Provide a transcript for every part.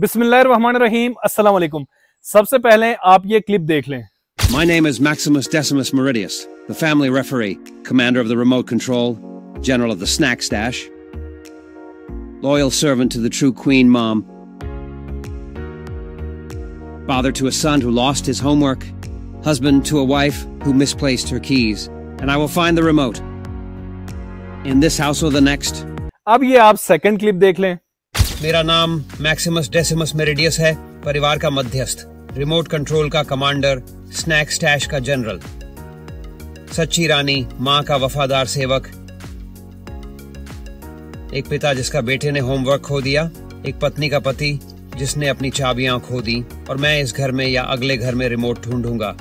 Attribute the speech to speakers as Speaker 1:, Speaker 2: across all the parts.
Speaker 1: Bismillahirrahmanirrahim. सबसे पहले आप ये क्लिप देख लें
Speaker 2: My name is Maximus Decimus Meridius, the family referee, commander of the remote control, general of the snack stash, loyal servant to the true queen mom, father to a son who lost his homework, husband to a wife who misplaced her keys, and I will find the remote in this house or the next.
Speaker 1: अब ये आप second clip देख लें
Speaker 2: मेरा नाम Maximus डेसिमस मेरिडियस है परिवार का मध्यस्थ रिमोट कंट्रोल का कमांडर स्नैक स्टैश का जनरल सच्ची रानी माँ का वफादार सेवक एक पिता जिसका बेटे ने होमवर्क खो दिया एक पत्नी का पति जिसने अपनी चाबियां खो दी और मैं इस घर में या अगले घर में रिमोट ढूंढूंगा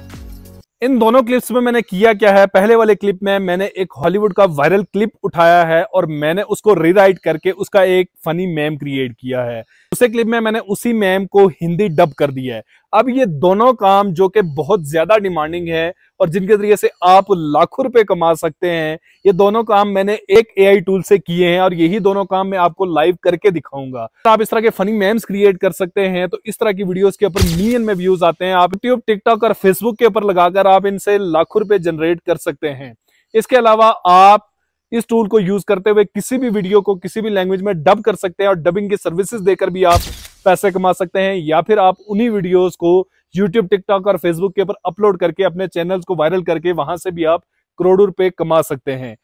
Speaker 1: इन दोनों क्लिप्स में मैंने किया क्या है पहले वाले क्लिप में मैंने एक हॉलीवुड का वायरल क्लिप उठाया है और मैंने उसको रीराइट करके उसका एक फनी मैम क्रिएट किया है उसे क्लिप में मैंने उसी मैम को हिंदी डब कर दिया है अब ये दोनों काम जो कि बहुत ज्यादा डिमांडिंग है और जिनके जरिए से आप लाखों रुपए कमा सकते हैं ये दोनों काम मैंने एक एआई टूल से किए हैं और यही दोनों काम मैं आपको लाइव करके दिखाऊंगा आप इस तरह के फनी मैम्स क्रिएट कर सकते हैं तो इस तरह की वीडियोस के ऊपर मिलियन में व्यूज आते हैं आप यूट्यूब टिकटॉक और फेसबुक के ऊपर लगाकर आप इनसे लाखों रुपए जनरेट कर सकते हैं इसके अलावा आप इस टूल को यूज करते हुए किसी भी वीडियो को किसी भी लैंग्वेज में डब कर सकते हैं और डबिंग की सर्विसेज देकर भी आप पैसे कमा सकते हैं या फिर आप उन्हीं वीडियोस को यूट्यूब टिकटॉक और फेसबुक के ऊपर अपलोड करके अपने चैनल्स को वायरल करके वहां से भी आप करोड़ों रुपए कमा सकते हैं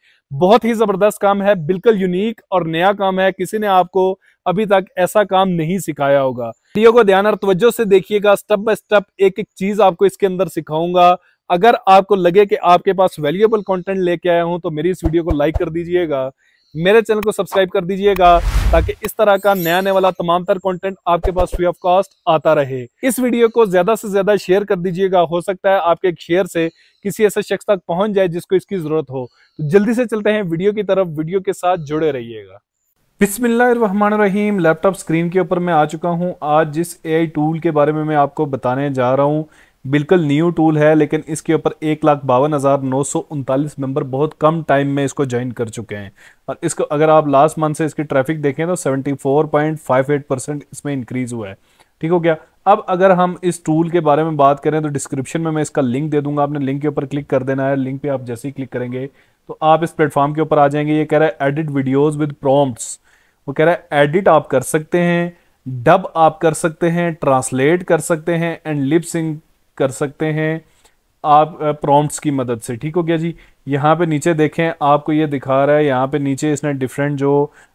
Speaker 1: बहुत ही जबरदस्त काम है बिल्कुल यूनिक और नया काम है किसी ने आपको अभी तक ऐसा काम नहीं सिखाया होगा वीडियो को ध्यान और तवज्जो से देखिएगा स्टेप बाय स्टेप एक एक चीज आपको इसके अंदर सिखाऊंगा अगर आपको लगे कि आपके पास वैल्यूएबल कंटेंट लेके आया हूं तो मेरी इस वीडियो को लाइक कर दीजिएगा मेरे चैनल को सब्सक्राइब कर दीजिएगा ताकि इस तरह का नया आने वाला तमाम तर कंटेंट आपके पास फ्री ऑफ कॉस्ट आता रहे इस वीडियो को ज्यादा से ज्यादा शेयर कर दीजिएगा हो सकता है आपके एक शेयर से किसी ऐसे शख्स तक पहुंच जाए जिसको इसकी जरूरत हो तो जल्दी से चलते हैं वीडियो की तरफ वीडियो के साथ जुड़े रहिएगा रहीम लैपटॉप स्क्रीन के ऊपर मैं आ चुका हूं आज जिस एआई टूल के बारे में मैं आपको बताने जा रहा हूं बिल्कुल न्यू टूल है लेकिन इसके ऊपर एक लाख बावन हज़ार नौ सौ उनतालीस मेम्बर बहुत कम टाइम में इसको ज्वाइन कर चुके हैं और इसको अगर आप लास्ट मंथ से इसकी ट्रैफिक देखें तो seventy four point five eight percent इसमें इंक्रीज़ हुआ है ठीक हो गया अब अगर हम इस टूल के बारे में बात करें तो डिस्क्रिप्शन में मैं इसका लिंक दे दूंगा आपने लिंक के ऊपर क्लिक कर देना है लिंक पे आप जैसे ही क्लिक करेंगे तो आप इस प्लेटफॉर्म के ऊपर आ जाएंगे ये कह रहा है एडिट वीडियोज़ विद प्रॉम्प्ट वो कह रहा है एडिट आप कर सकते हैं डब आप कर सकते हैं ट्रांसलेट कर सकते हैं एंड लिप सिंक कर सकते हैं आप प्रॉम्प्ट्स की मदद से ठीक हो गया जी यहाँ पे नीचे देखें आपको ये दिखा रहा है यहाँ पे नीचे इसने डिफरेंट जो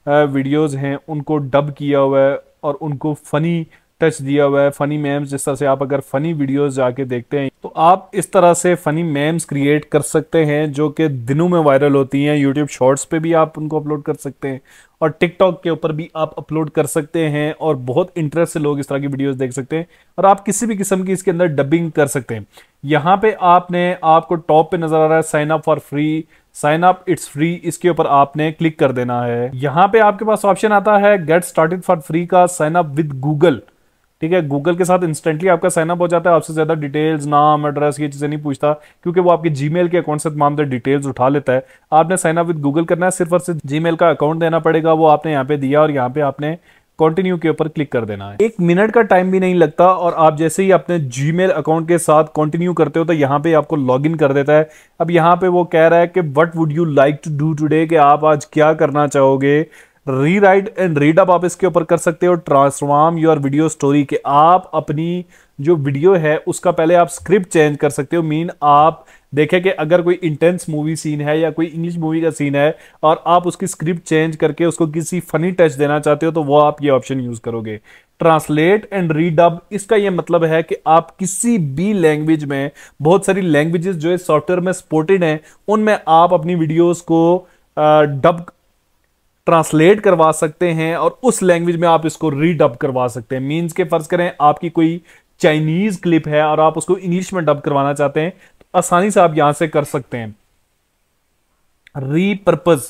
Speaker 1: वीडियोस हैं उनको डब किया हुआ है और उनको फ़नी टच दिया हुआ है फनी मैम्स जिस तरह से आप अगर फनी वीडियोस जाके देखते हैं तो आप इस तरह से फनी मैम्स क्रिएट कर सकते हैं जो कि दिनों में वायरल होती हैं यूट्यूब शॉर्ट्स पे भी आप उनको अपलोड कर सकते हैं और टिकटॉक के ऊपर भी आप अपलोड कर सकते हैं और बहुत इंटरेस्ट से लोग इस तरह की वीडियोज देख सकते हैं और आप किसी भी किस्म की इसके अंदर डबिंग कर सकते हैं यहाँ पे आपने आपको टॉप पे नजर आ रहा है sign up for free sign up it's free इसके ऊपर आपने क्लिक कर देना है यहाँ पे आपके पास ऑप्शन आता है गेट स्टार्टेड फॉर फ्री का साइन अप विद गूगल ठीक है गूगल के साथ इंस्टेंटली आपका साइनअप हो जाता है आपसे ज़्यादा डिटेल्स नाम एड्रेस ये चीज़ें नहीं पूछता क्योंकि वो आपके जी के अकाउंट से तमाम डिटेल्स उठा लेता है आपने साइनअप विद गूगल करना है सिर्फ और सिर्फ जी का अकाउंट देना पड़ेगा वो आपने यहाँ पे दिया और यहाँ पे आपने कंटिन्यू के ऊपर क्लिक कर देना है एक मिनट का टाइम भी नहीं लगता और आप जैसे ही अपने जीमेल अकाउंट के साथ कंटिन्यू करते हो तो यहाँ पे आपको लॉगिन कर देता है अब यहाँ पे वो कह रहा है कि what would you like to do today कि आप आज क्या करना चाहोगे रीराइट एंड रीडअप आप इसके ऊपर कर सकते हो ट्रांसफॉर्म योर वीडियो स्टोरी के आप अपनी जो वीडियो है उसका पहले आप स्क्रिप्ट चेंज कर सकते हो मीन आप देखें कि अगर कोई इंटेंस मूवी सीन है या कोई इंग्लिश मूवी का सीन है और आप उसकी स्क्रिप्ट चेंज करके उसको किसी फनी टच देना चाहते हो तो वो आप ये ऑप्शन यूज करोगे ट्रांसलेट एंड रीडब इसका यह मतलब है कि आप किसी भी लैंग्वेज में बहुत सारी लैंग्वेजेस जो है सॉफ्टवेयर में सपोर्टेड हैं उनमें आप अपनी वीडियोज को डब ट्रांसलेट करवा सकते हैं और उस लैंग्वेज में आप इसको रीडब करवा सकते हैं मीन्स के फर्ज करें आपकी कोई चाइनीज क्लिप है और आप उसको इंग्लिश में डब करवाना चाहते हैं तो आसानी से आप यहां से कर सकते हैं रीपर्पज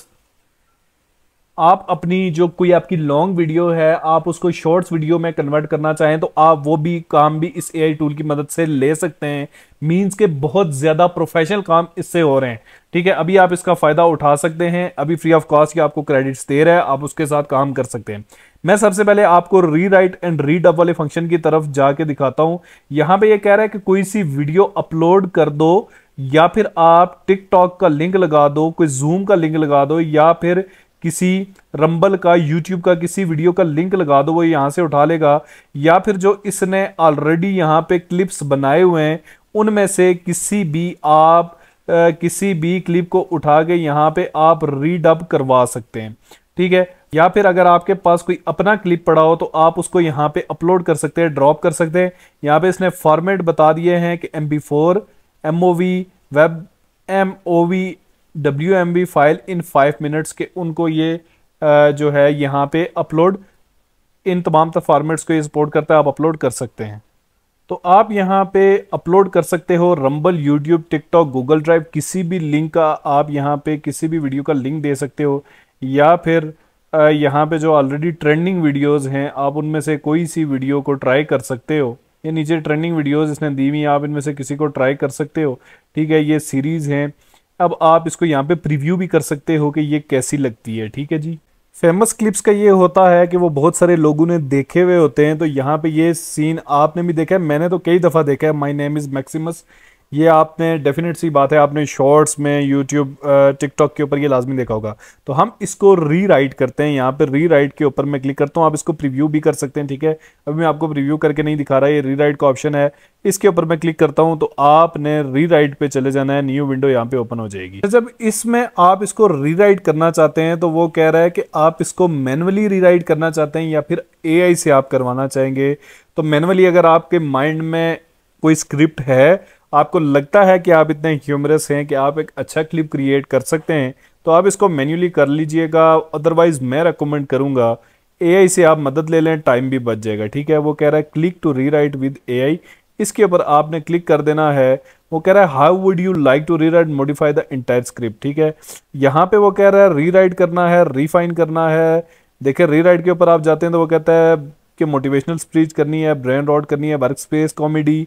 Speaker 1: आप अपनी जो कोई आपकी लॉन्ग वीडियो है आप उसको शॉर्ट्स वीडियो में कन्वर्ट करना चाहें तो आप वो भी काम भी इस एआई टूल की मदद से ले सकते हैं मींस के बहुत ज़्यादा प्रोफेशनल काम इससे हो रहे हैं ठीक है अभी आप इसका फ़ायदा उठा सकते हैं अभी फ्री ऑफ कॉस्ट की आपको क्रेडिट्स दे रहा है आप उसके साथ काम कर सकते हैं मैं सबसे पहले आपको rewrite and redub वाले फंक्शन की तरफ जाके दिखाता हूँ यहाँ पे ये कह रहा है कि कोई सी वीडियो अपलोड कर दो या फिर आप टिकटॉक का लिंक लगा दो कोई जूम का लिंक लगा दो या फिर किसी रंबल का यूट्यूब का किसी वीडियो का लिंक लगा दो वो यहाँ से उठा लेगा या फिर जो इसने ऑलरेडी यहाँ पे क्लिप्स बनाए हुए हैं उनमें से किसी भी आप आ, किसी भी क्लिप को उठा के यहाँ पे आप रीड अप करवा सकते हैं ठीक है या फिर अगर आपके पास कोई अपना क्लिप पड़ा हो तो आप उसको यहाँ पे अपलोड कर सकते हैं ड्रॉप कर सकते हैं यहाँ पे इसने फॉर्मेट बता दिए हैं कि M P four M O V web M O V W file in five minutes के उनको ये जो है यहाँ पे अपलोड इन तमाम तो फॉर्मेट्स को ये सपोर्ट करता है आप अपलोड कर सकते हैं तो आप यहाँ पे अपलोड कर सकते हो Rumble YouTube TikTok Google drive किसी भी लिंक का आप यहाँ पे किसी भी वीडियो का लिंक दे सकते हो या फिर यहाँ पे जो ऑलरेडी ट्रेंडिंग वीडियोस हैं आप उनमें से कोई सी वीडियो को ट्राई कर सकते हो ये नीचे ट्रेंडिंग वीडियोस इसने दी हुई आप इनमें से किसी को ट्राई कर सकते हो ठीक है ये सीरीज़ हैं अब आप इसको यहाँ पे प्रीव्यू भी कर सकते हो कि ये कैसी लगती है ठीक है जी फेमस क्लिप्स का ये होता है कि वो बहुत सारे लोगों ने देखे हुए होते हैं तो यहाँ पे ये सीन आपने भी देखा है मैंने तो कई दफ़ा देखा है माई नेम इज़ मैक्सिमस ये आपने डेफिनेट सी बात है आपने शॉर्ट्स में यूट्यूब टिकटॉक के ऊपर ये लाजमी देखा होगा तो हम इसको री राइट करते हैं यहाँ पर री राइट के ऊपर मैं क्लिक करता हूँ आप इसको प्रीव्यू भी कर सकते हैं ठीक है अभी मैं आपको प्रीव्यू करके नहीं दिखा रहा ये री राइट का ऑप्शन है इसके ऊपर मैं क्लिक करता हूँ तो आपने री राइट पे चले जाना है न्यू विंडो यहाँ पे ओपन हो जाएगी तो जब इसमें आप इसको री राइट करना चाहते हैं तो वो कह रहा है कि आप इसको मैनुअली री राइट करना चाहते हैं या फिर ए से आप करवाना चाहेंगे तो मैनुअली अगर आपके माइंड में कोई स्क्रिप्ट है आपको लगता है कि आप इतने ह्यूमरस हैं कि आप एक अच्छा क्लिप क्रिएट कर सकते हैं तो आप इसको मैन्युअली कर लीजिएगा अदरवाइज़ मैं रिकमेंड करूँगा ए से आप मदद ले लें टाइम भी बच जाएगा ठीक है वो कह रहा है click to rewrite with a इसके ऊपर आपने क्लिक कर देना है वो कह रहा है how would you like to rewrite modify the entire script ठीक है यहाँ पे वो कह रहा है री राइट करना है रिफाइन करना है देखिए री राइट के ऊपर आप जाते हैं तो वो कहता है आपके मोटिवेशनल स्पीच करनी है ब्रेन रॉड करनी है work space comedy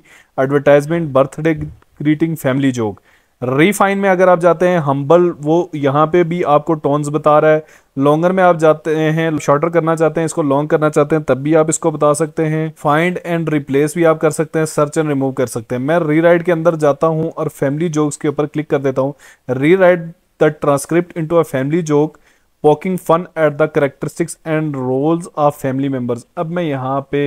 Speaker 1: advertisement birthday greeting family joke refine में अगर आप जाते हैं हम्बल वो यहाँ पे भी आपको टोन्स बता रहा है लॉन्गर में आप जाते हैं शॉर्टर करना चाहते हैं इसको लॉन्ग करना चाहते हैं तब भी आप इसको बता सकते हैं फाइंड एंड रिप्लेस भी आप कर सकते हैं सर्च एंड रिमूव कर सकते हैं मैं रीराइट के अंदर जाता हूँ और फैमिली जोक्स के ऊपर क्लिक कर देता हूँ rewrite the transcript into a family joke poking fun at the characteristics and roles of family members अब मैं यहाँ पे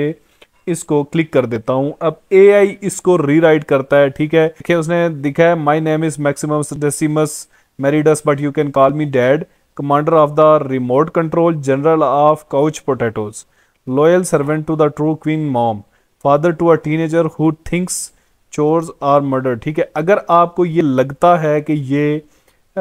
Speaker 1: इसको क्लिक कर देता हूँ अब आई इसको रीराइट करता है ठीक है देखिए उसने दिखा है my name is Maximus Decimus Meridius but you can call me dad commander of the remote control general of couch potatoes loyal servant to the true queen mom father to a teenager who thinks chores are murder ठीक है अगर आपको ये लगता है कि ये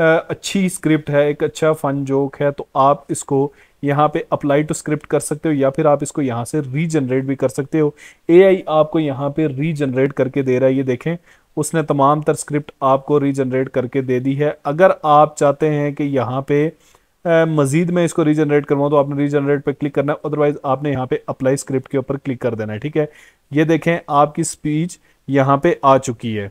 Speaker 1: अच्छी स्क्रिप्ट है एक अच्छा फन जोक है तो आप इसको यहाँ पे अप्लाई टू स्क्रिप्ट कर सकते हो या फिर आप इसको यहाँ से रीजनरेट भी कर सकते हो एआई आपको यहाँ पे रीजनरेट करके दे रहा है ये देखें उसने तमाम तर स्क्रिप्ट आपको रीजनरेट करके दे दी है अगर आप चाहते हैं कि यहाँ पे मजीद मैं इसको रीजनरेट करवाऊँ तो आपने रीजनरेट पर क्लिक करना है अदरवाइज़ आपने यहाँ पे अप्लाई स्क्रिप्ट के ऊपर क्लिक कर देना है ठीक है ये देखें आपकी स्पीच यहाँ पे आ चुकी है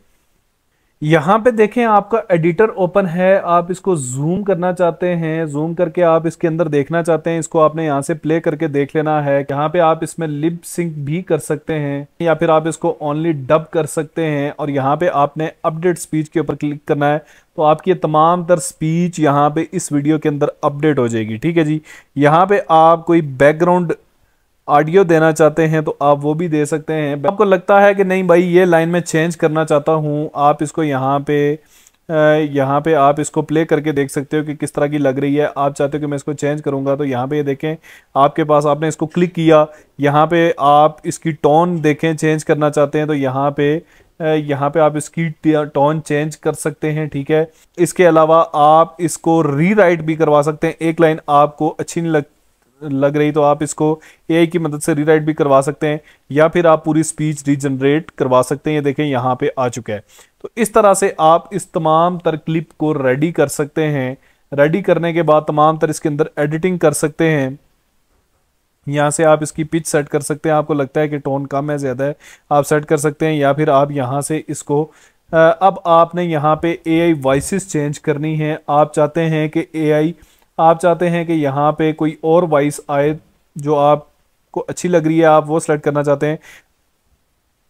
Speaker 1: यहाँ पे देखें आपका एडिटर ओपन है आप इसको जूम करना चाहते हैं जूम करके आप इसके अंदर देखना चाहते हैं इसको आपने यहाँ से प्ले करके देख लेना है यहाँ पे आप इसमें लिप सिंक भी कर सकते हैं या फिर आप इसको ओनली डब कर सकते हैं और यहाँ पे आपने अपडेट स्पीच के ऊपर क्लिक करना है तो आपकी तमाम तर स्पीच यहाँ पे इस वीडियो के अंदर अपडेट हो जाएगी ठीक है जी यहाँ पे आप कोई बैकग्राउंड ऑडियो देना चाहते हैं तो आप वो भी दे सकते हैं आपको लगता है कि नहीं भाई ये लाइन में चेंज करना चाहता हूँ आप इसको यहाँ पे यहाँ पे आप इसको प्ले करके देख सकते हो कि किस तरह की लग रही है आप चाहते हो कि मैं इसको चेंज करूँगा तो यहाँ पे ये यह देखें आपके पास आपने इसको क्लिक किया यहाँ पे आप इसकी टोन देखें चेंज करना चाहते हैं तो यहाँ पे यहाँ पे आप इसकी टोन चेंज कर सकते हैं ठीक है इसके अलावा आप इसको रीराइट भी करवा सकते हैं एक लाइन आपको अच्छी नहीं लगती लग रही तो आप इसको एआई की मदद से रीराइट भी करवा सकते हैं या फिर आप पूरी स्पीच रीजनरेट करवा सकते हैं ये देखें यहाँ पे आ चुका है तो इस तरह से आप इस तमाम तर क्लिप को रेडी कर सकते हैं रेडी करने के बाद तमाम तर इसके अंदर एडिटिंग कर सकते हैं यहाँ से आप इसकी पिच सेट कर सकते हैं आपको लगता है कि टोन कम है ज़्यादा है आप सेट कर सकते हैं या फिर आप यहाँ से इसको अब आपने यहाँ पे एआई आई चेंज करनी है आप चाहते हैं कि एआई आप चाहते हैं कि यहाँ पे कोई और वॉइस आए जो आपको अच्छी लग रही है आप वो सेलेक्ट करना चाहते हैं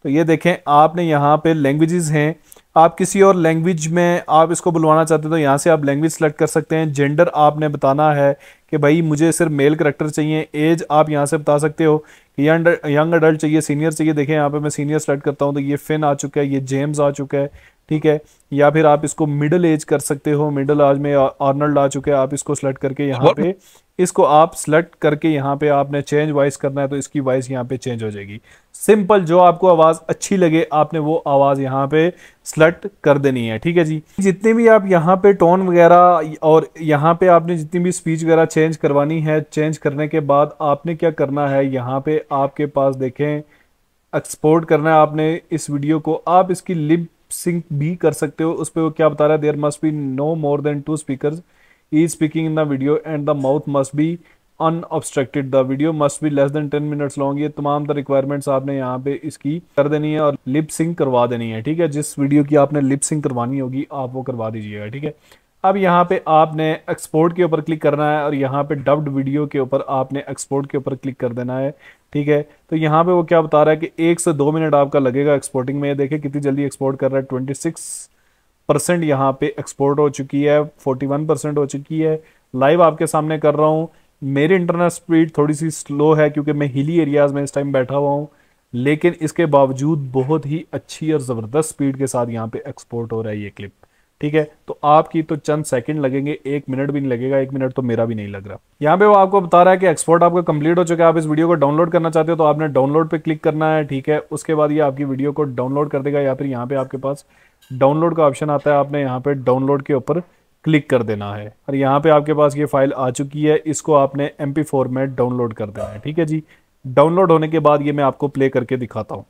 Speaker 1: तो ये देखें आपने यहाँ पे लैंग्वेजेस हैं आप किसी और लैंग्वेज में आप इसको बुलवाना चाहते हैं तो यहाँ से आप लैंग्वेज सेलेक्ट कर सकते हैं जेंडर आपने बताना है कि भाई मुझे सिर्फ मेल करेक्टर चाहिए एज आप यहाँ से बता सकते हो कि यंग यंग अडल्ट चाहिए सीनियर चाहिए देखें यहाँ पे मैं सीनियर सेलेक्ट करता हूँ तो ये फिन आ चुका है ये जेम्स आ चुका है ठीक है या फिर आप इसको मिडल एज कर सकते हो मिडल आज में आर्नल्ड आ चुका है आप इसको सेलेक्ट करके यहाँ पे इसको आप सेलेक्ट करके यहाँ पे आपने चेंज वॉइस करना है तो इसकी वॉइस यहाँ पे चेंज हो जाएगी सिंपल जो आपको आवाज़ अच्छी लगे आपने वो आवाज़ यहाँ पे सेलेक्ट कर देनी है ठीक है जी जितने भी आप यहाँ पे टोन वगैरह और यहाँ पे आपने जितनी भी स्पीच वगैरह चेंज करवानी है चेंज करने के बाद आपने क्या करना है यहाँ पे आपके पास देखें एक्सपोर्ट करना है आपने इस वीडियो को आप इसकी लिप सिंक भी कर सकते हो उस पर वो क्या बता रहा है there must be no more than two speakers is speaking in the video and the mouth must be unobstructed the video must be less than ten minutes long ये तमाम द रिक्वायरमेंट्स आपने यहाँ पे इसकी कर देनी है और लिप सिंक करवा देनी है ठीक है जिस वीडियो की आपने लिप सिंक करवानी होगी आप वो करवा दीजिएगा ठीक है अब यहाँ पे आपने एक्सपोर्ट के ऊपर क्लिक करना है और यहाँ पे डब्ड वीडियो के ऊपर आपने एक्सपोर्ट के ऊपर क्लिक कर देना है ठीक है तो यहाँ पे वो क्या बता रहा है कि एक से दो मिनट आपका लगेगा एक्सपोर्टिंग में ये देखे कितनी जल्दी एक्सपोर्ट कर रहा है ट्वेंटी सिक्स परसेंट यहाँ पे एक्सपोर्ट हो चुकी है 41 परसेंट हो चुकी है लाइव आपके सामने कर रहा हूँ मेरी इंटरनेट स्पीड थोड़ी सी स्लो है क्योंकि मैं हिली एरियाज में इस टाइम बैठा हुआ हूँ लेकिन इसके बावजूद बहुत ही अच्छी और ज़बरदस्त स्पीड के साथ यहाँ पे एक्सपोर्ट हो रहा है ये क्लिप ठीक है तो आपकी तो चंद सेकंड लगेंगे एक मिनट भी नहीं लगेगा एक मिनट तो मेरा भी नहीं लग रहा यहाँ पे वो आपको बता रहा है कि एक्सपोर्ट आपका कंप्लीट हो चुका है आप इस वीडियो को डाउनलोड करना चाहते हो तो आपने डाउनलोड पे क्लिक करना है ठीक है उसके बाद ये आपकी वीडियो को डाउनलोड कर देगा या फिर यहाँ पे आपके पास डाउनलोड का ऑप्शन आता है आपने यहाँ पे डाउनलोड के ऊपर क्लिक कर देना है और यहाँ पे आपके पास ये फाइल आ चुकी है इसको आपने एम पी फॉर्मेट डाउनलोड कर देना है ठीक है जी डाउनलोड होने के बाद ये मैं आपको प्ले करके दिखाता हूँ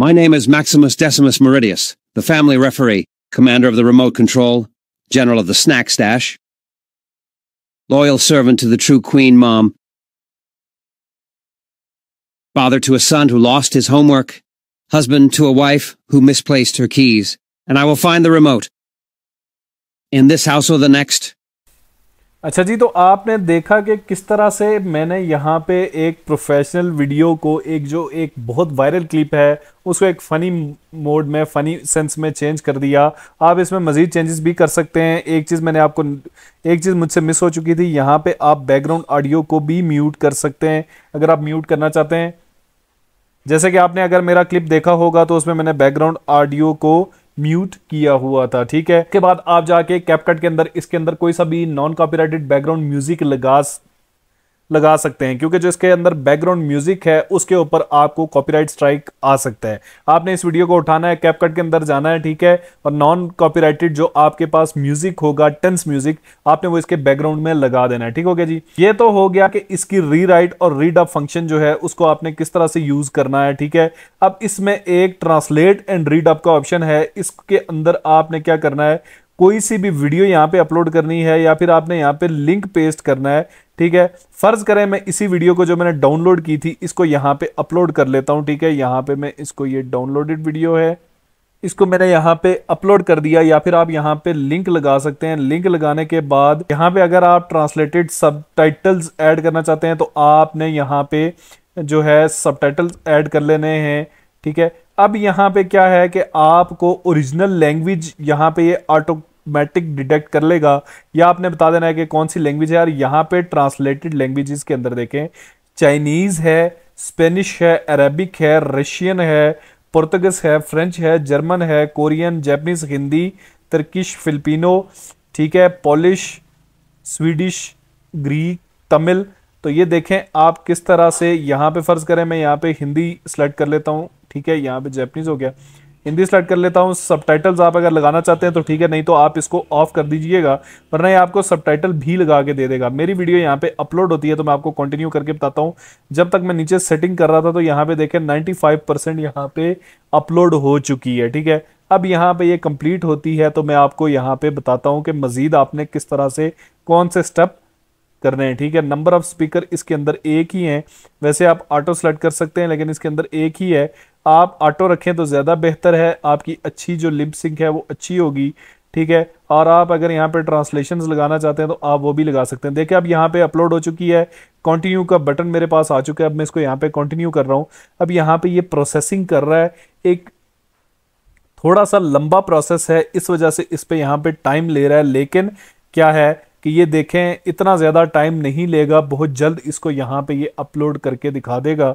Speaker 2: My name is Maximus Decimus Meridius, the family referee, commander of the remote control, general of the snack stash, loyal servant to the true queen mom, father to a son who lost his homework, husband to a wife who misplaced her keys, and I will find the remote. In this house or the next.
Speaker 1: अच्छा जी तो आपने देखा कि किस तरह से मैंने यहाँ पे एक प्रोफेशनल वीडियो को एक जो एक बहुत वायरल क्लिप है उसको एक फ़नी मोड में फ़नी सेंस में चेंज कर दिया आप इसमें मज़ीद चेंजेस भी कर सकते हैं एक चीज़ मैंने आपको एक चीज़ मुझसे मिस हो चुकी थी यहाँ पे आप बैकग्राउंड ऑडियो को भी म्यूट कर सकते हैं अगर आप म्यूट करना चाहते हैं जैसे कि आपने अगर मेरा क्लिप देखा होगा तो उसमें मैंने बैकग्राउंड ऑडियो को म्यूट किया हुआ था ठीक है उसके बाद आप जाके कैपकट के अंदर इसके अंदर कोई सा भी नॉन कॉपीराइटेड बैकग्राउंड म्यूजिक लगा लगा सकते हैं क्योंकि जो इसके अंदर बैकग्राउंड म्यूजिक है उसके ऊपर आपको कॉपीराइट स्ट्राइक आ सकता है आपने इस वीडियो को उठाना है कैपकट के अंदर जाना है ठीक है और नॉन कॉपीराइटेड जो आपके पास म्यूजिक होगा टेंस म्यूजिक आपने वो इसके बैकग्राउंड में लगा देना है ठीक हो गया जी ये तो हो गया कि इसकी रीराइट और रीड अप फंक्शन जो है उसको आपने किस तरह से यूज करना है ठीक है अब इसमें एक ट्रांसलेट एंड रीड अप का ऑप्शन है इसके अंदर आपने क्या करना है कोई सी भी वीडियो यहाँ पे अपलोड करनी है या फिर आपने यहाँ पे लिंक पेस्ट करना है ठीक है फर्ज करें मैं इसी वीडियो को जो मैंने डाउनलोड की थी इसको यहाँ पे अपलोड कर लेता हूँ ठीक है यहाँ पे मैं इसको ये डाउनलोडेड वीडियो है इसको मैंने यहाँ पे अपलोड कर दिया या फिर आप यहाँ पे लिंक लगा सकते हैं लिंक लगाने के बाद यहाँ पे अगर आप ट्रांसलेटेड सब टाइटल्स ऐड करना चाहते हैं तो आपने यहाँ पे जो है सब टाइटल्स ऐड कर लेने हैं ठीक है अब यहाँ पे क्या है कि आपको ओरिजिनल लैंग्वेज यहाँ पे ये ऑटो मैट्रिक डिटेक्ट कर लेगा या आपने बता देना है कि कौन सी लैंग्वेज है यार यहाँ पे ट्रांसलेटेड लैंग्वेजेस के अंदर देखें चाइनीज़ है स्पेनिश है अरेबिक है रशियन है पुर्तगस है फ्रेंच है जर्मन है Korean Japanese Hindi Turkish Filipino ठीक है पोलिश स्वीडिश ग्रीक तमिल तो ये देखें आप किस तरह से यहाँ पे फ़र्ज़ करें मैं यहाँ पे हिंदी सेलेक्ट कर लेता हूँ ठीक है यहाँ पे जैपनीज़ हो गया हिंदी सेलेक्ट कर लेता हूँ सब आप अगर लगाना चाहते हैं तो ठीक है नहीं तो आप इसको ऑफ कर दीजिएगा वरना ये आपको सब भी लगा के दे देगा मेरी वीडियो यहाँ पे अपलोड होती है तो मैं आपको कंटिन्यू करके बताता हूँ जब तक मैं नीचे सेटिंग कर रहा था तो यहाँ पे देखें नाइन्टी फाइव परसेंट यहाँ पे अपलोड हो चुकी है ठीक है अब यहाँ पे ये कंप्लीट होती है तो मैं आपको यहाँ पे बताता हूँ कि मज़ीद आपने किस तरह से कौन से स्टेप करने हैं ठीक है नंबर ऑफ स्पीकर इसके अंदर एक ही है वैसे आप ऑटो सेलेक्ट कर सकते हैं लेकिन इसके अंदर एक ही है आप ऑटो रखें तो ज़्यादा बेहतर है आपकी अच्छी जो लिप सिंक है वो अच्छी होगी ठीक है और आप अगर यहाँ पे ट्रांसलेशन लगाना चाहते हैं तो आप वो भी लगा सकते हैं देखिए अब यहाँ पे अपलोड हो चुकी है कंटिन्यू का बटन मेरे पास आ चुका है अब मैं इसको यहाँ पे कंटिन्यू कर रहा हूँ अब यहाँ पे ये यह प्रोसेसिंग कर रहा है एक थोड़ा सा लंबा प्रोसेस है इस वजह से इस पर यहाँ पर टाइम ले रहा है लेकिन क्या है कि ये देखें इतना ज़्यादा टाइम नहीं लेगा बहुत जल्द इसको यहाँ पर ये यह अपलोड करके दिखा देगा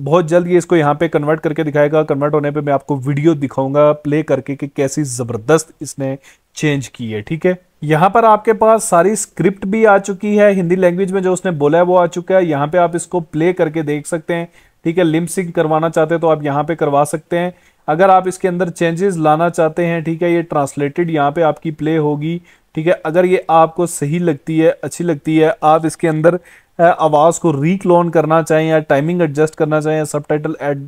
Speaker 1: बहुत जल्द ये इसको यहाँ पे कन्वर्ट करके दिखाएगा कन्वर्ट होने पे मैं आपको वीडियो दिखाऊंगा प्ले करके कि कैसी ज़बरदस्त इसने चेंज की है ठीक है यहाँ पर आपके पास सारी स्क्रिप्ट भी आ चुकी है हिंदी लैंग्वेज में जो उसने बोला है वो आ चुका है यहाँ पे आप इसको प्ले करके देख सकते हैं ठीक है लिम सिंह करवाना चाहते हैं तो आप यहाँ पे करवा सकते हैं अगर आप इसके अंदर चेंजेस लाना चाहते हैं ठीक है ये ट्रांसलेटेड यहाँ पे आपकी प्ले होगी ठीक है अगर ये आपको सही लगती है अच्छी लगती है आप इसके अंदर आवाज़ को रिक्लोन करना चाहें या टाइमिंग एडजस्ट करना चाहें या सब टाइटल एड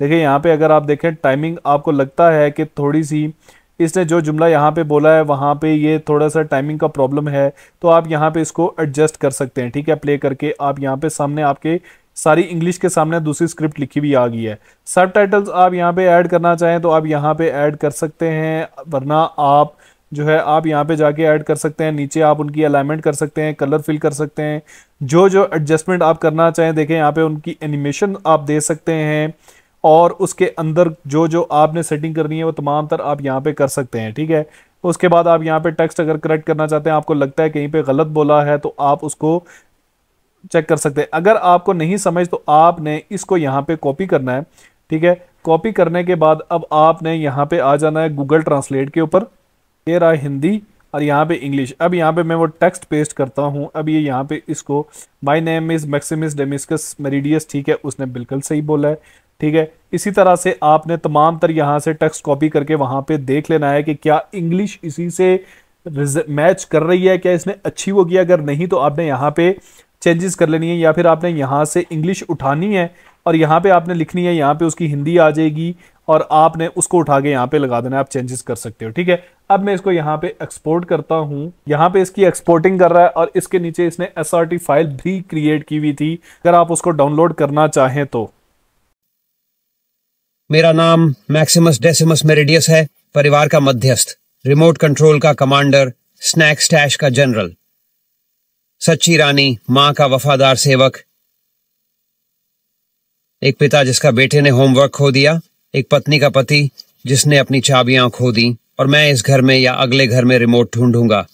Speaker 1: देखिए यहाँ पे अगर आप देखें टाइमिंग आपको लगता है कि थोड़ी सी इसने जो जुमला यहाँ पे बोला है वहाँ पे ये थोड़ा सा टाइमिंग का प्रॉब्लम है तो आप यहाँ पे इसको एडजस्ट कर सकते हैं ठीक है प्ले करके आप यहाँ पे सामने आपके सारी इंग्लिश के सामने दूसरी स्क्रिप्ट लिखी हुई आ गई है सब टाइटल्स आप यहाँ पे ऐड करना चाहें तो आप यहाँ पे ऐड कर सकते हैं वरना आप जो है आप यहाँ पे जाके ऐड कर सकते हैं नीचे आप उनकी अलाइनमेंट कर सकते हैं कलर फिल कर सकते हैं जो जो एडजस्टमेंट आप करना चाहें देखें यहाँ पे उनकी एनिमेशन आप दे सकते हैं और उसके अंदर जो जो आपने सेटिंग करनी है वो तमाम तर आप यहाँ पे कर सकते हैं ठीक है उसके बाद आप यहाँ पे टेक्स्ट अगर करेक्ट करना चाहते हैं आपको लगता है कहीं पे गलत बोला है तो आप उसको चेक कर सकते हैं अगर आपको नहीं समझ तो आपने इसको यहाँ पे कॉपी करना है ठीक है कॉपी करने के बाद अब आपने यहाँ पे आ जाना है गूगल ट्रांसलेट के ऊपर ये रहा हिंदी और यहाँ पे इंग्लिश अब यहाँ पे मैं वो टेक्स्ट पेस्ट करता हूँ अब ये यह यहाँ पे इसको my name is Maximus Decimus Meridius ठीक है उसने बिल्कुल सही बोला है ठीक है इसी तरह से आपने तमाम तर यहाँ से टेक्स्ट कॉपी करके वहाँ पे देख लेना है कि क्या इंग्लिश इसी से मैच कर रही है क्या इसने अच्छी वो किया अगर नहीं तो आपने यहाँ पे चेंजेस कर लेनी है या फिर आपने यहाँ से इंग्लिश उठानी है और यहाँ पे आपने लिखनी है यहाँ पे उसकी हिंदी आ जाएगी और आपने उसको उठा के यहाँ पे लगा देना आप चेंजेस कर सकते हो ठीक है अब मैं इसको यहाँ पे एक्सपोर्ट करता हूँ यहाँ पे इसकी एक्सपोर्टिंग कर रहा है और इसके नीचे इसने एस फाइल भी क्रिएट की हुई थी अगर आप उसको डाउनलोड करना चाहें
Speaker 2: तो मेरा नाम मैक्सिमस डेसिमस मेरेडियस है परिवार का मध्यस्थ रिमोट कंट्रोल का कमांडर स्नैक स्टैश का जनरल सच्ची रानी माँ का वफादार सेवक एक पिता जिसका बेटे ने होमवर्क खो दिया एक पत्नी का पति जिसने अपनी चाबियां खो दी और मैं इस घर में या अगले घर में रिमोट ढूंढूंगा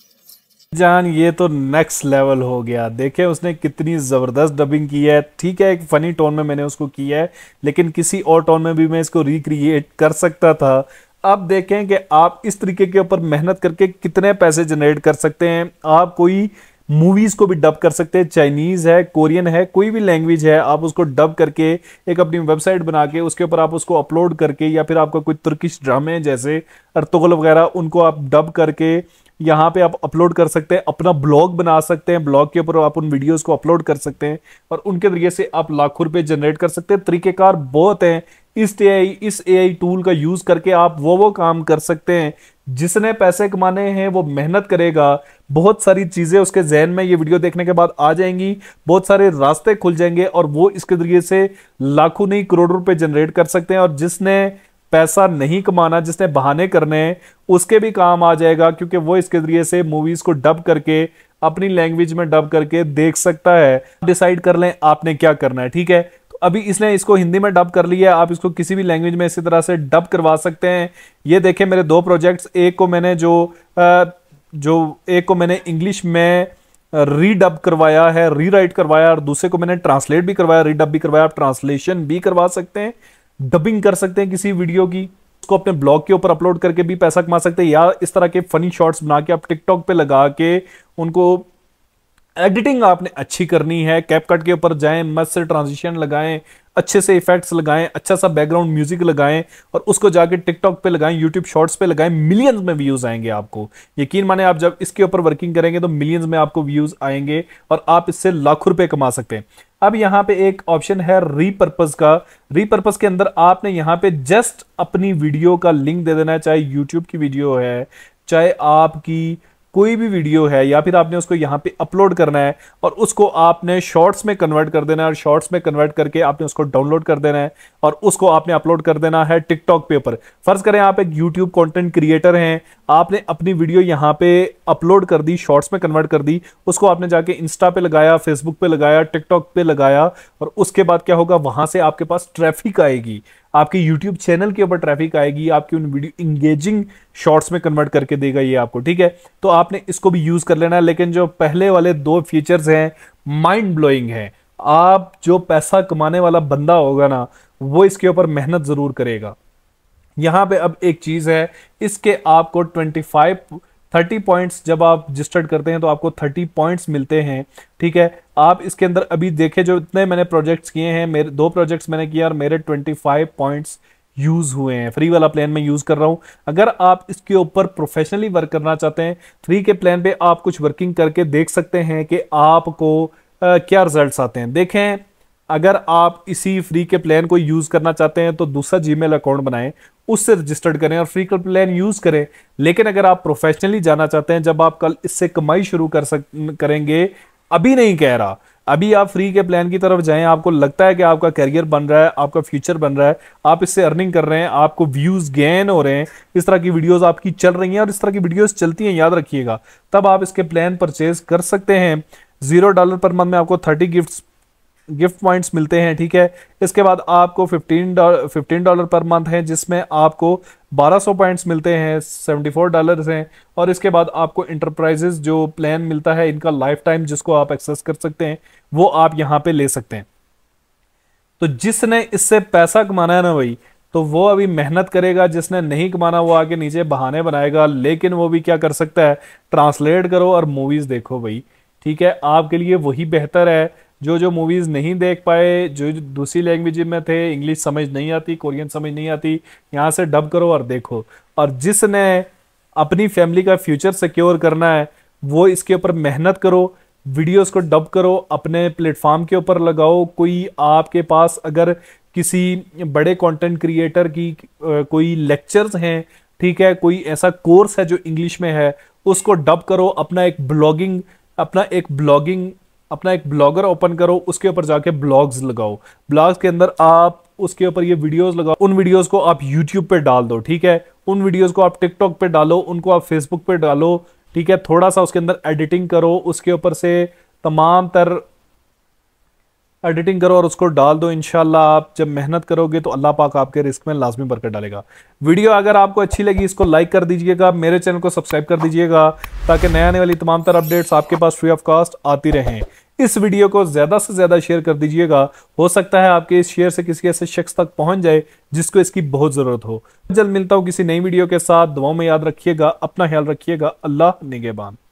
Speaker 1: जान ये तो नेक्स्ट लेवल हो गया देखे उसने कितनी ज़बरदस्त डबिंग की है ठीक है एक फ़नी टोन में मैंने उसको किया है लेकिन किसी और टोन में भी मैं इसको रिक्रिएट कर सकता था अब देखें कि आप इस तरीके के ऊपर मेहनत करके कितने पैसे जनरेट कर सकते हैं आप कोई मूवीज को भी डब कर सकते हैं चाइनीज है कोरियन है कोई भी लैंग्वेज है आप उसको डब करके एक अपनी वेबसाइट बना के उसके ऊपर आप उसको अपलोड करके या फिर आपका कोई तुर्किश ड्रामे जैसे अर्तुगल वगैरह उनको आप डब करके यहाँ पे आप अपलोड कर सकते हैं अपना ब्लॉग बना सकते हैं ब्लॉग के ऊपर आप उन वीडियोस को अपलोड कर सकते हैं और उनके जरिए से आप लाखों रुपए जनरेट कर सकते हैं तरीकेकार बहुत हैं इस ए इस ए टूल का यूज़ करके आप वो वो काम कर सकते हैं जिसने पैसे कमाने हैं वो मेहनत करेगा बहुत सारी चीज़ें उसके जहन में ये वीडियो देखने के बाद आ जाएंगी बहुत सारे रास्ते खुल जाएंगे और वो इसके ज़रिए से लाखों नहीं करोड़ों रुपए जनरेट कर सकते हैं और जिसने पैसा नहीं कमाना जिसने बहाने करने उसके भी काम आ जाएगा क्योंकि वो इसके ज़रिए से मूवीज़ को डब करके अपनी लैंग्वेज में डब करके देख सकता है डिसाइड कर लें आपने क्या करना है ठीक है अभी इसने इसको हिंदी में डब कर लिया आप इसको किसी भी लैंग्वेज में इसी तरह से डब करवा सकते हैं ये देखें मेरे दो प्रोजेक्ट्स एक को मैंने जो जो एक को मैंने इंग्लिश में रीडब करवाया है रीराइट करवाया और दूसरे को मैंने ट्रांसलेट भी करवाया रीडब भी करवाया आप ट्रांसलेशन भी करवा सकते हैं डबिंग कर सकते हैं किसी वीडियो की उसको अपने ब्लॉग के ऊपर अपलोड करके भी पैसा कमा सकते हैं या इस तरह के फनी शॉर्ट्स बना के आप टिकटॉक पे लगा के उनको एडिटिंग आपने अच्छी करनी है कैपकट के ऊपर जाएं मस्त से ट्रांजिशन लगाएं अच्छे से इफेक्ट्स लगाएं अच्छा सा बैकग्राउंड म्यूजिक लगाएं और उसको जाके टिकटॉक पे लगाएं यूट्यूब शॉर्ट्स पे लगाएं मिलियंस में व्यूज आएंगे आपको यकीन माने आप जब इसके ऊपर वर्किंग करेंगे तो मिलियंस में आपको व्यूज आएंगे और आप इससे लाखों रुपए कमा सकते हैं अब यहाँ पे एक ऑप्शन है रीपर्पज का रीपर्पज के अंदर आपने यहाँ पे जस्ट अपनी वीडियो का लिंक दे देना है चाहे यूट्यूब की वीडियो है चाहे आपकी कोई भी वीडियो है या फिर आपने उसको यहाँ पे अपलोड करना है और उसको आपने शॉर्ट्स में कन्वर्ट कर देना है और शॉर्ट्स में कन्वर्ट करके आपने उसको डाउनलोड कर देना है और उसको आपने अपलोड कर देना है टिकटॉक पे ऊपर फर्ज करें आप एक यूट्यूब कॉन्टेंट क्रिएटर हैं आपने अपनी वीडियो यहाँ पे अपलोड कर दी शॉर्ट्स में कन्वर्ट कर दी उसको आपने जाके इंस्टा पे लगाया फेसबुक पे लगाया टिकटॉक पे लगाया और उसके बाद क्या होगा वहां से आपके पास ट्रैफिक आएगी आपके YouTube चैनल के ऊपर ट्रैफिक आएगी आपके उन वीडियो इंगेजिंग शॉर्ट्स में कन्वर्ट करके देगा ये आपको ठीक है तो आपने इसको भी यूज़ कर लेना है लेकिन जो पहले वाले दो फीचर्स हैं माइंड ब्लोइंग है आप जो पैसा कमाने वाला बंदा होगा ना वो इसके ऊपर मेहनत ज़रूर करेगा यहां पे अब एक चीज़ है इसके आपको ट्वेंटी फाइव थर्टी पॉइंट्स जब आप रजिस्टर्ड करते हैं तो आपको थर्टी पॉइंट्स मिलते हैं ठीक है आप इसके अंदर अभी देखे जो इतने मैंने प्रोजेक्ट्स किए हैं मेरे दो प्रोजेक्ट्स मैंने किए और मेरे फाइव पॉइंट्स यूज़ हुए हैं फ्री वाला प्लान में यूज़ कर रहा हूं अगर आप इसके ऊपर प्रोफेशनली वर्क करना चाहते हैं फ्री के प्लान पे आप कुछ वर्किंग करके देख सकते हैं कि आपको आ, क्या रिजल्ट आते हैं देखें अगर आप इसी फ्री के प्लान को यूज़ करना चाहते हैं तो दूसरा जीमेल अकाउंट बनाएं उससे रजिस्टर्ड करें और फ्री का प्लान यूज़ करें लेकिन अगर आप प्रोफेशनली जाना चाहते हैं जब आप कल इससे कमाई शुरू कर सक करेंगे अभी नहीं कह रहा अभी आप फ्री के प्लान की तरफ जाएं आपको लगता है कि आपका करियर बन रहा है आपका फ्यूचर बन रहा है आप इससे अर्निंग कर रहे हैं आपको व्यूज़ गेन हो रहे हैं इस तरह की वीडियोस आपकी चल रही हैं और इस तरह की वीडियोस चलती हैं याद रखिएगा तब आप इसके प्लान परचेज कर सकते हैं जीरो डॉलर पर मंथ में आपको थर्टी गिफ्ट गिफ्ट पॉइंट्स मिलते हैं ठीक है इसके बाद आपको fifteen dollar fifteen dollar per month है जिसमें आपको 1200 पॉइंट्स मिलते हैं 74 डॉलर्स हैं और इसके बाद आपको इंटरप्राइजेस जो प्लान मिलता है इनका लाइफ टाइम जिसको आप एक्सेस कर सकते हैं वो आप यहाँ पे ले सकते हैं तो जिसने इससे पैसा कमाना है ना भाई तो वो अभी मेहनत करेगा जिसने नहीं कमाना वो आगे नीचे बहाने बनाएगा लेकिन वो भी क्या कर सकता है ट्रांसलेट करो और मूवीज़ देखो भाई ठीक है आपके लिए वही बेहतर है जो जो मूवीज़ नहीं देख पाए जो दूसरी लैंग्वेज में थे इंग्लिश समझ नहीं आती कोरियन समझ नहीं आती यहाँ से डब करो और देखो और जिसने अपनी फैमिली का फ्यूचर सिक्योर करना है वो इसके ऊपर मेहनत करो वीडियोस को डब करो अपने प्लेटफॉर्म के ऊपर लगाओ कोई आपके पास अगर किसी बड़े कंटेंट क्रिएटर की कोई लेक्चर्स हैं ठीक है कोई ऐसा कोर्स है जो इंग्लिश में है उसको डब करो अपना एक ब्लॉगिंग अपना एक ब्लॉगिंग अपना एक ब्लॉगर ओपन करो उसके ऊपर जाके ब्लॉग्स लगाओ ब्लॉग्स के अंदर आप उसके ऊपर ये वीडियोस लगाओ उन वीडियोस को आप यूट्यूब पे डाल दो ठीक है उन वीडियोस को आप टिकटॉक पे डालो उनको आप फेसबुक पे डालो ठीक है थोड़ा सा उसके अंदर एडिटिंग करो उसके ऊपर से तमाम तर एडिटिंग करो और उसको डाल दो इनशाला आप जब मेहनत करोगे तो अल्लाह पाक आपके रिस्क में लाजमी बरकर डालेगा वीडियो अगर आपको अच्छी लगी इसको लाइक कर दीजिएगा मेरे चैनल को सब्सक्राइब कर दीजिएगा ताकि नए आने वाली तमाम तरह अपडेट्स आपके पास फ्री ऑफ कॉस्ट आती रहें इस वीडियो को ज़्यादा से ज़्यादा शेयर कर दीजिएगा हो सकता है आपके इस शेयर से किसी ऐसे शख्स तक पहुंच जाए जिसको इसकी बहुत ज़रूरत हो जल्द मिलता हूँ किसी नई वीडियो के साथ दुआओं में याद रखिएगा अपना ख्याल रखिएगा अल्लाह निगेबान